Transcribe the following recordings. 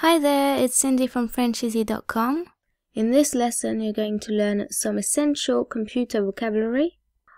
Hi there, it's Cindy from FrenchEasy.com. In this lesson, you're going to learn some essential computer vocabulary.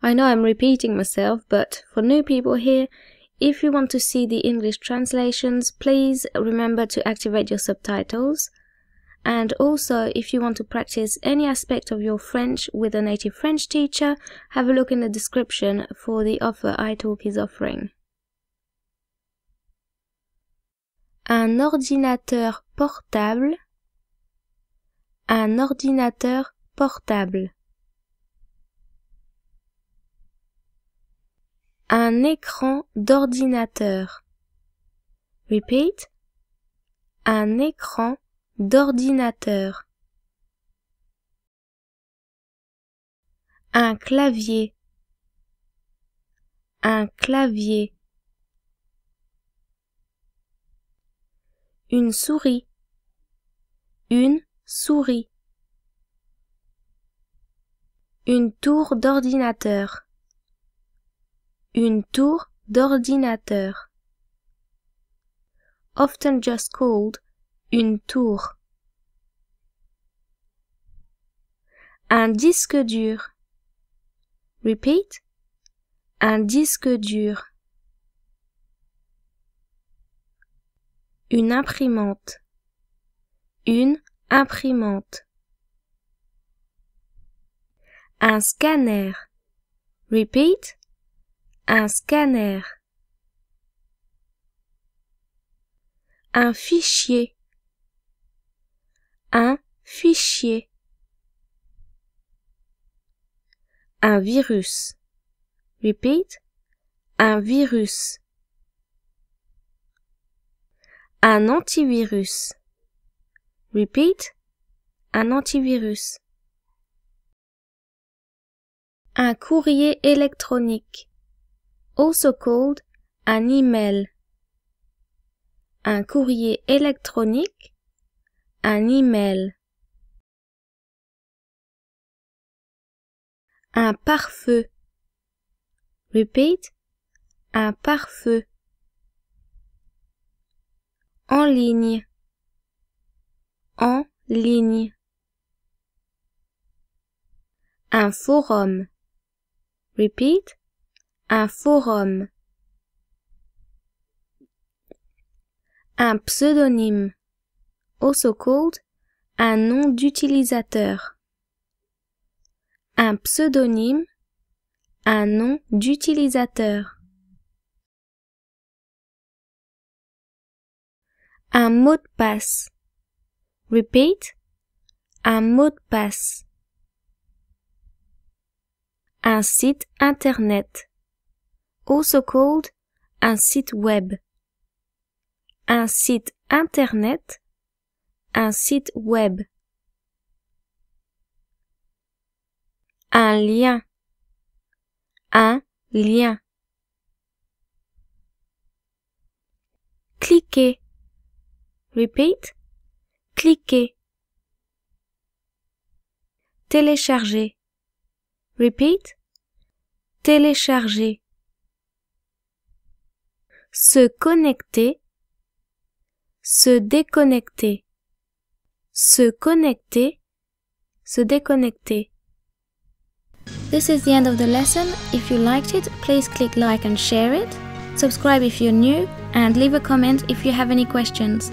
I know I'm repeating myself, but for new people here, if you want to see the English translations, please remember to activate your subtitles. And also, if you want to practice any aspect of your French with a native French teacher, have a look in the description for the offer iTalk is offering. un ordinateur portable, un ordinateur portable, un écran d'ordinateur. Repeat. Un écran d'ordinateur. Un clavier. Un clavier. une souris, une souris, une tour d'ordinateur, une tour d'ordinateur, often just called une tour, un disque dur, repeat, un disque dur, Une imprimante. Une imprimante. Un scanner. Repeat. Un scanner. Un fichier. Un fichier. Un virus. Repeat. Un virus. Un antivirus. Repeat. Un antivirus. Un courrier électronique. Also called un email. Un courrier électronique. Un email. Un pare-feu. Repeat. Un pare-feu. En ligne. En ligne. Un forum. Repeat. Un forum. Un pseudonyme. Also called un nom d'utilisateur. Un pseudonyme. Un nom d'utilisateur. Un mot de passe. Repeat. Un mot de passe. Un site internet. Also called un site web. Un site internet. Un site web. Un lien. Un lien. Cliquez Repeat. Cliquez. Télécharger. Repeat. Télécharger. Se connecter. Se déconnecter. Se connecter. Se déconnecter. This is the end of the lesson. If you liked it, please click like and share it. Subscribe if you're new and leave a comment if you have any questions.